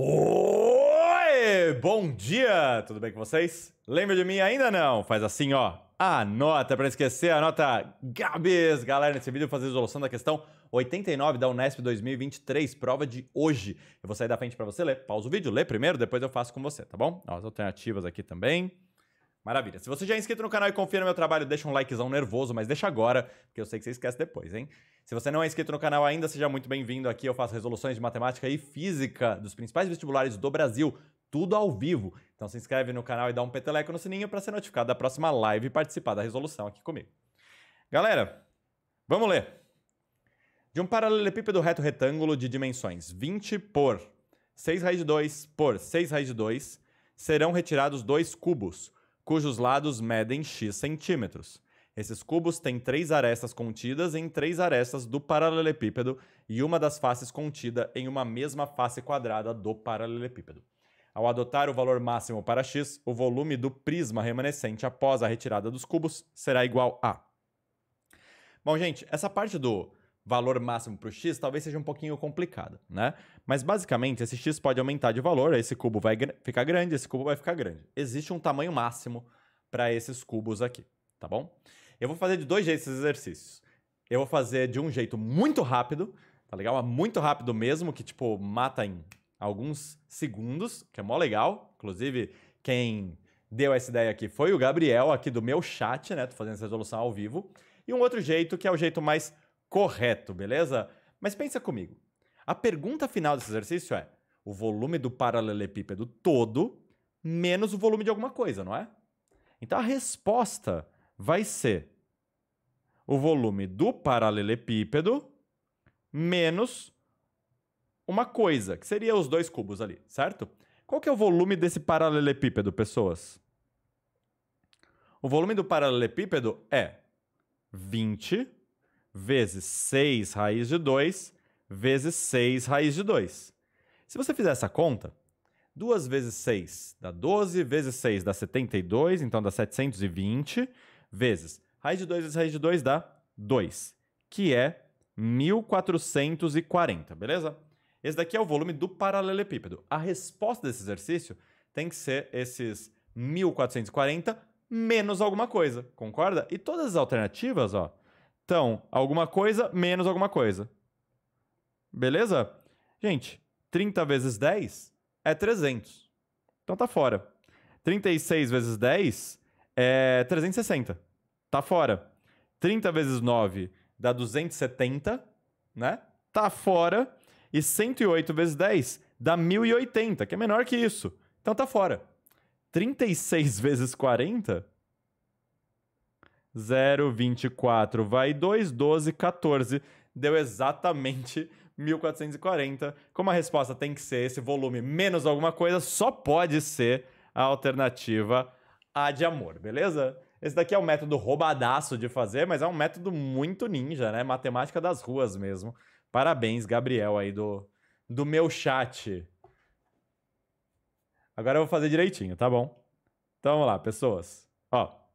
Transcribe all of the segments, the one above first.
Oi! Bom dia! Tudo bem com vocês? Lembra de mim ainda não? Faz assim, ó. Anota para esquecer, anota Gabs! Galera, nesse vídeo eu vou fazer a resolução da questão 89 da Unesp 2023, prova de hoje. Eu vou sair da frente para você ler. Pausa o vídeo, lê primeiro, depois eu faço com você, tá bom? As alternativas aqui também. Maravilha. Se você já é inscrito no canal e confia no meu trabalho, deixa um likezão nervoso, mas deixa agora, porque eu sei que você esquece depois, hein? Se você não é inscrito no canal ainda, seja muito bem-vindo aqui. Eu faço resoluções de matemática e física dos principais vestibulares do Brasil, tudo ao vivo. Então se inscreve no canal e dá um peteleco no sininho para ser notificado da próxima live e participar da resolução aqui comigo. Galera, vamos ler. De um paralelepípedo reto retângulo de dimensões 20 por 6 raiz de 2 por 6 raiz de 2, serão retirados dois cubos cujos lados medem x centímetros. Esses cubos têm três arestas contidas em três arestas do paralelepípedo e uma das faces contida em uma mesma face quadrada do paralelepípedo. Ao adotar o valor máximo para x, o volume do prisma remanescente após a retirada dos cubos será igual a. Bom, gente, essa parte do valor máximo para o x talvez seja um pouquinho complicado, né? Mas basicamente esse x pode aumentar de valor, esse cubo vai ficar grande, esse cubo vai ficar grande. Existe um tamanho máximo para esses cubos aqui, tá bom? Eu vou fazer de dois jeitos esses exercícios. Eu vou fazer de um jeito muito rápido, tá legal? É muito rápido mesmo, que tipo mata em alguns segundos, que é mó legal. Inclusive, quem deu essa ideia aqui foi o Gabriel, aqui do meu chat, né? Tô fazendo essa resolução ao vivo. E um outro jeito, que é o jeito mais correto, beleza? Mas pensa comigo. A pergunta final desse exercício é: o volume do paralelepípedo todo menos o volume de alguma coisa, não é? Então a resposta vai ser o volume do paralelepípedo menos uma coisa, que seria os dois cubos ali, certo? Qual que é o volume desse paralelepípedo, pessoas? O volume do paralelepípedo é 20 vezes 6 raiz de 2 vezes 6 raiz de 2. Se você fizer essa conta, 2 vezes 6 dá 12, vezes 6 dá 72, então dá 720, vezes raiz de 2 vezes raiz de 2 dá 2, que é 1440, beleza? Esse daqui é o volume do paralelepípedo. A resposta desse exercício tem que ser esses 1440 menos alguma coisa, concorda? E todas as alternativas, ó, então, alguma coisa menos alguma coisa. Beleza? Gente, 30 vezes 10 é 300. Então tá fora. 36 vezes 10 é 360. Tá fora. 30 vezes 9 dá 270, né? Tá fora. E 108 vezes 10 dá 1080, que é menor que isso. Então tá fora. 36 vezes 40 0, 24, vai 2, 12, 14. Deu exatamente 1440. Como a resposta tem que ser esse volume menos alguma coisa, só pode ser a alternativa A de amor, beleza? Esse daqui é um método roubadaço de fazer, mas é um método muito ninja, né? Matemática das ruas mesmo. Parabéns, Gabriel, aí do, do meu chat. Agora eu vou fazer direitinho, tá bom? Então vamos lá, pessoas. Ó,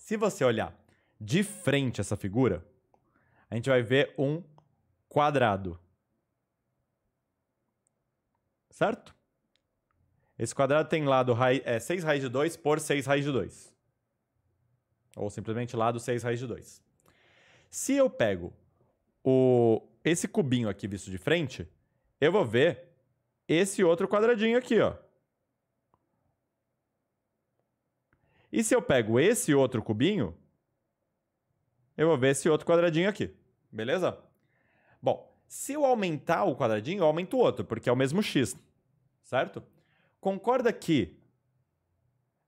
se você olhar de frente essa figura, a gente vai ver um quadrado. Certo? Esse quadrado tem lado 6 é, raiz de 2 por 6 raiz de 2. Ou simplesmente lado 6 raiz de 2. Se eu pego o, esse cubinho aqui visto de frente, eu vou ver esse outro quadradinho aqui, ó. E se eu pego esse outro cubinho, eu vou ver esse outro quadradinho aqui. Beleza? Bom, se eu aumentar o quadradinho, eu aumento o outro, porque é o mesmo x. Certo? Concorda que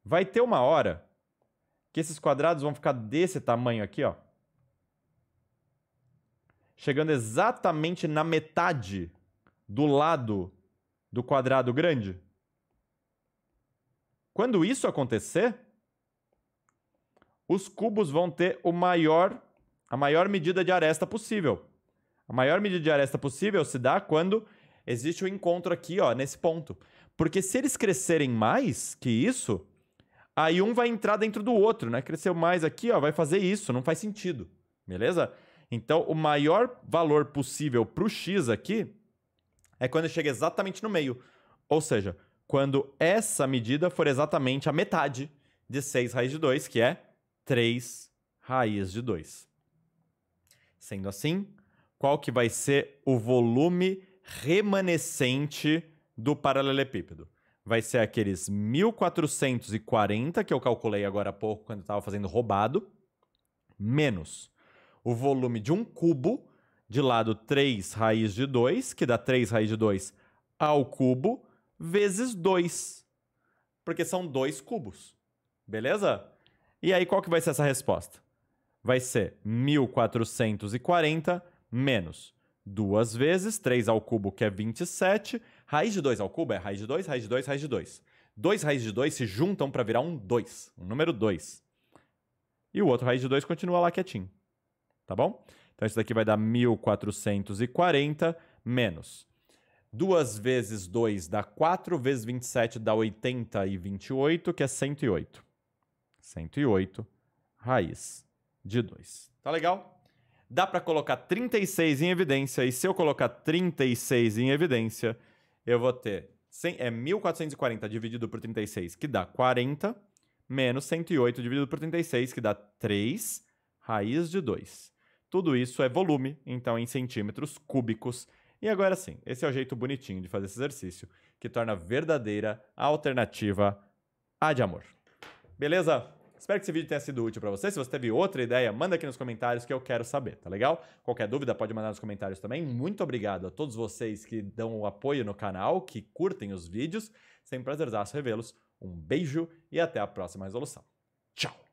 vai ter uma hora que esses quadrados vão ficar desse tamanho aqui, ó. Chegando exatamente na metade do lado do quadrado grande. Quando isso acontecer, os cubos vão ter o maior, a maior medida de aresta possível. A maior medida de aresta possível se dá quando existe o um encontro aqui, ó, nesse ponto. Porque se eles crescerem mais que isso, aí um vai entrar dentro do outro, né? Cresceu mais aqui, ó, vai fazer isso, não faz sentido. Beleza? Então, o maior valor possível para o x aqui é quando chega exatamente no meio. Ou seja, quando essa medida for exatamente a metade de 6 raiz de 2, que é 3 raiz de 2. Sendo assim, qual que vai ser o volume remanescente do paralelepípedo? Vai ser aqueles 1440 que eu calculei agora há pouco quando eu estava fazendo roubado, menos o volume de um cubo de lado 3 raiz de 2, que dá 3 raiz de 2 ao cubo, vezes 2. Porque são dois cubos. Beleza? E aí, qual que vai ser essa resposta? Vai ser 1440 menos 2 vezes 3 ao cubo, que é 27. Raiz de 2 ao cubo é raiz de 2, raiz de 2, raiz de 2. 2 raiz de 2 se juntam para virar um 2, um número 2. E o outro raiz de 2 continua lá quietinho. Tá bom? Então isso daqui vai dar 1440 menos 2 vezes 2 dá 4, vezes 27 dá 80 e 28, que é 108. 108 raiz de 2. Tá legal? Dá para colocar 36 em evidência, e se eu colocar 36 em evidência, eu vou ter 100, é 1440 dividido por 36, que dá 40, menos 108 dividido por 36, que dá 3 raiz de 2. Tudo isso é volume, então em centímetros cúbicos. E agora sim, esse é o jeito bonitinho de fazer esse exercício, que torna verdadeira a alternativa A de amor. Beleza? Espero que esse vídeo tenha sido útil para você. Se você teve outra ideia, manda aqui nos comentários que eu quero saber, tá legal? Qualquer dúvida pode mandar nos comentários também. Muito obrigado a todos vocês que dão o apoio no canal, que curtem os vídeos. Sempre prazerzaço revê-los. Um beijo e até a próxima resolução. Tchau!